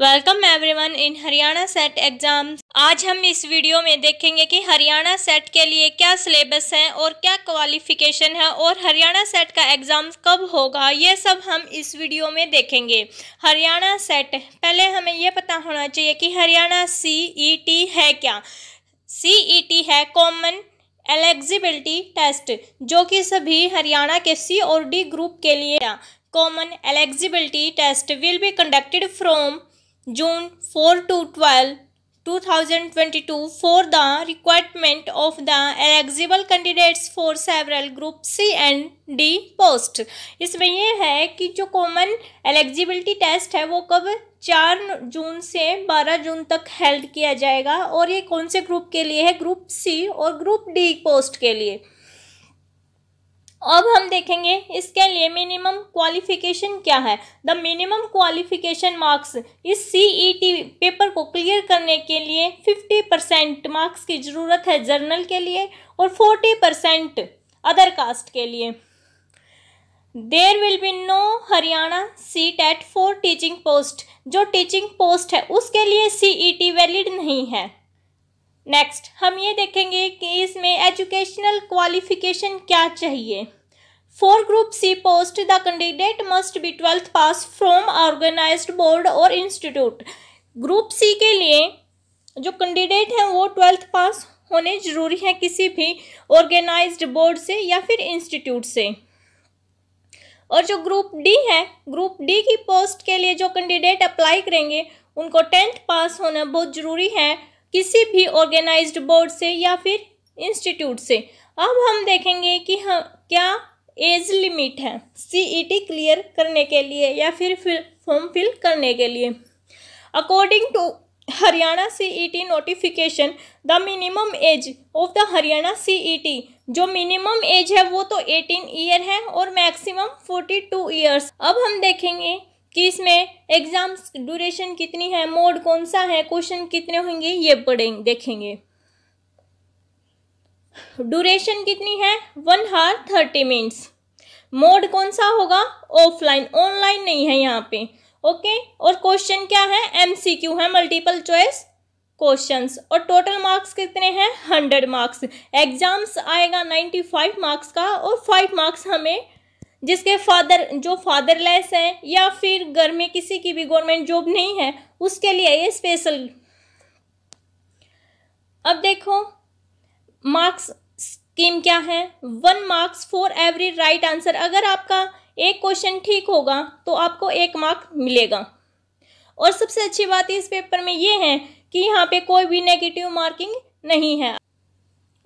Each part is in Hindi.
welcome everyone in Haryana CET exam आज हम इस वीडियो में देखेंगे कि हरियाणा सेट के लिए क्या सिलेबस है और क्या क्वालिफिकेशन है और हरियाणा सेट का एग्ज़ाम कब होगा ये सब हम इस वीडियो में देखेंगे हरियाणा सेट पहले हमें यह पता होना चाहिए कि हरियाणा टी e है क्या टी e है कॉमन एलिजिबिलिटी टेस्ट जो कि सभी हरियाणा के सी और डी ग्रुप के लिए common eligibility test will be conducted from June four to twelve two thousand twenty two for the requirement of the eligible candidates for several group C and D post इसमें यह है कि जो कॉमन एलिजिबिलिटी टेस्ट है वो कब चार जून से बारह जून तक हेल्ड किया जाएगा और ये कौन से ग्रुप के लिए है ग्रुप सी और ग्रुप डी पोस्ट के लिए अब हम देखेंगे इसके लिए मिनिमम क्वालिफिकेशन क्या है द मिनिमम क्वालिफिकेशन मार्क्स इस सीईटी पेपर e को क्लियर करने के लिए फिफ्टी परसेंट मार्क्स की ज़रूरत है जर्नल के लिए और फोर्टी परसेंट अदर कास्ट के लिए there will be no Haryana seat at four teaching post जो टीचिंग पोस्ट है उसके लिए टी वैलिड e नहीं है नेक्स्ट हम ये देखेंगे कि इसमें एजुकेशनल क्वालिफिकेशन क्या चाहिए for group C post the candidate must be twelfth pass from organised board और इंस्टीट्यूट ग्रुप सी के लिए जो कैंडिडेट हैं वो ट्वेल्थ पास होने जरूरी हैं किसी भी ऑर्गेनाइज्ड बोर्ड से या फिर इंस्टीट्यूट से और जो ग्रुप डी है ग्रुप डी की पोस्ट के लिए जो कैंडिडेट अप्लाई करेंगे उनको टेंथ पास होना बहुत ज़रूरी है किसी भी ऑर्गेनाइज्ड बोर्ड से या फिर इंस्टीट्यूट से अब हम देखेंगे कि हम क्या एज लिमिट है सीईटी क्लियर e करने के लिए या फिर फिर फॉर्म फिल करने के लिए according to Haryana CET notification the minimum age of the Haryana CET e जो मिनिमम एज है वो तो 18 ईयर है और मैक्सिमम 42 इयर्स अब हम देखेंगे कि इसमें एग्ज़ाम्स ड्यूरेशन कितनी है मोड कौन सा है क्वेश्चन कितने होंगे ये पढ़ेंगे देखेंगे ड्यूरेशन कितनी है वन हार थर्टी मिनट्स मोड कौन सा होगा ऑफलाइन ऑनलाइन नहीं है यहाँ पे ओके और क्वेश्चन क्या है एमसीक्यू है मल्टीपल चॉइस क्वेश्चंस और टोटल मार्क्स कितने हैं हंड्रेड मार्क्स एग्जाम्स आएगा नाइन्टी फाइव मार्क्स का और फाइव मार्क्स हमें जिसके फादर जो फादरलेस हैं या फिर घर में किसी की भी गवर्नमेंट जॉब नहीं है उसके लिए ये स्पेशल अब देखो मार्क्स स्कीम क्या है one marks for every right answer अगर आपका एक क्वेश्चन ठीक होगा तो आपको एक मार्क मिलेगा और सबसे अच्छी बात इस पेपर में ये है कि यहाँ पे कोई भी नेगेटिव मार्किंग नहीं है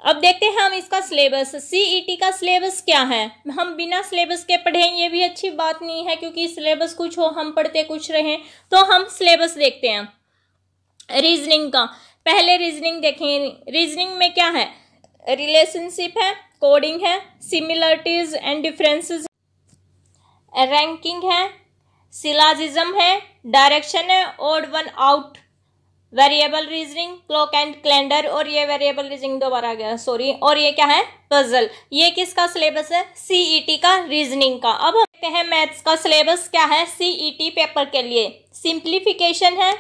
अब देखते हैं हम इसका सिलेबस सीईटी e का सिलेबस क्या है हम बिना सिलेबस के पढ़ें ये भी अच्छी बात नहीं है क्योंकि सिलेबस कुछ हो हम पढ़ते कुछ रहें तो हम सिलेबस देखते हैं रीजनिंग का पहले रीजनिंग देखें रीजनिंग में क्या है रिलेशनशिप है कोडिंग है सिमिलरिटीज एंड डिफरेंसेस रैंकिंग है सिलाजिज्म है डायरेक्शन है और one out variable reasoning clock and calendar और ये वेरिएबल रीजनिंग दोबारा गया सॉरी और ये क्या है पजल ये किसका सिलेबस है सीईटी e का रीजनिंग का अब हम देखते हैं मैथ्स का सिलेबस क्या है सीईटी पेपर e के लिए सिंप्लीफिकेशन है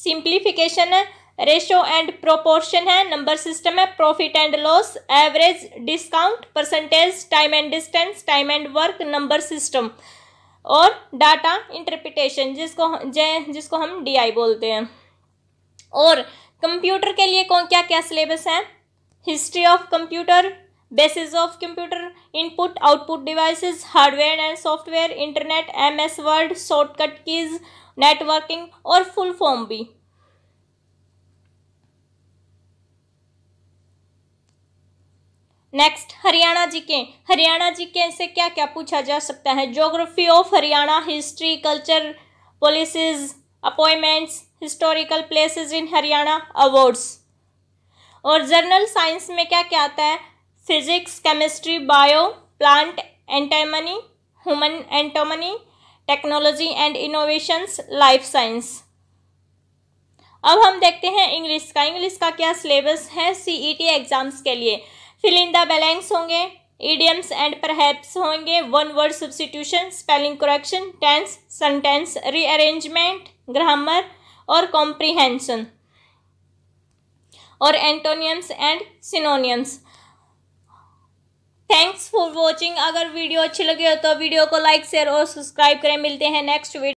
सिंप्लीफिकेशन है रेशो एंड प्रोपोर्शन है नंबर सिस्टम है profit and loss average discount percentage time and distance time and work number system और डाटा इंटरप्रिटेशन जिसको जिसको हम डीआई बोलते हैं और कंप्यूटर के लिए कौन क्या क्या सिलेबस है history of computer basis of computer input output devices hardware and software internet MS Word shortcut keys networking और फुल फॉर्म भी next Haryana G K Haryana G के से क्या क्या पूछा जा सकता है geography of Haryana history culture policies appointments historical places in Haryana awards और जर्नल साइंस में क्या क्या आता है physics chemistry bio plant anatomy human anatomy technology and innovations life science अब हम देखते हैं इंग्लिश का इंग्लिश का क्या सिलेबस है सीईटी एग्जाम्स e के लिए फिलिंदा बैलेंस होंगे ईडियम्स एंड परहैप्स होंगे one word substitution spelling correction tense sentence rearrangement grammar और कॉम्प्रिहेंशन और antonyms and synonyms thanks for watching अगर वीडियो अच्छी लगी हो तो वीडियो को लाइक शेयर और सब्सक्राइब करें मिलते हैं नेक्स्ट वीडियो